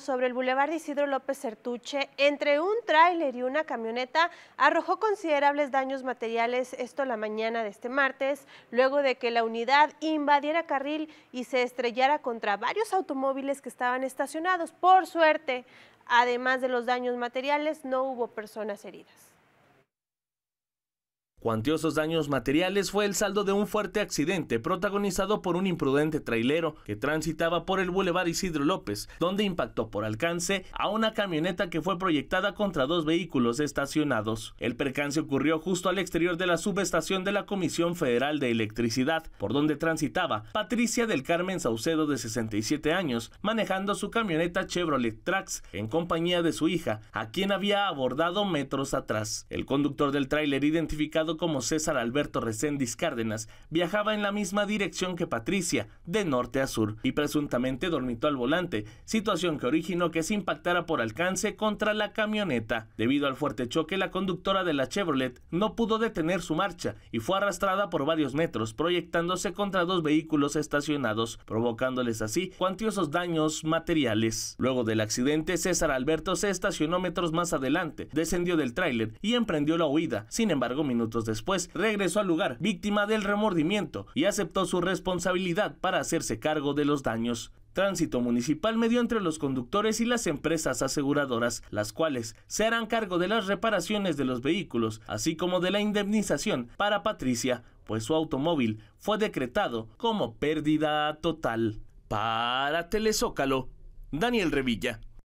sobre el Boulevard Isidro López Certuche, entre un tráiler y una camioneta, arrojó considerables daños materiales, esto la mañana de este martes, luego de que la unidad invadiera carril y se estrellara contra varios automóviles que estaban estacionados. Por suerte, además de los daños materiales, no hubo personas heridas. Cuantiosos daños materiales fue el saldo de un fuerte accidente protagonizado por un imprudente trailero que transitaba por el Boulevard Isidro López, donde impactó por alcance a una camioneta que fue proyectada contra dos vehículos estacionados. El percance ocurrió justo al exterior de la subestación de la Comisión Federal de Electricidad, por donde transitaba Patricia del Carmen Saucedo de 67 años, manejando su camioneta Chevrolet Trax en compañía de su hija, a quien había abordado metros atrás. El conductor del tráiler identificado como César Alberto Recendis Cárdenas, viajaba en la misma dirección que Patricia, de norte a sur, y presuntamente dormitó al volante, situación que originó que se impactara por alcance contra la camioneta. Debido al fuerte choque, la conductora de la Chevrolet no pudo detener su marcha y fue arrastrada por varios metros, proyectándose contra dos vehículos estacionados, provocándoles así cuantiosos daños materiales. Luego del accidente, César Alberto se estacionó metros más adelante, descendió del tráiler y emprendió la huida. Sin embargo, minutos después regresó al lugar víctima del remordimiento y aceptó su responsabilidad para hacerse cargo de los daños. Tránsito Municipal medió entre los conductores y las empresas aseguradoras, las cuales se harán cargo de las reparaciones de los vehículos, así como de la indemnización para Patricia, pues su automóvil fue decretado como pérdida total. Para Telezócalo, Daniel Revilla.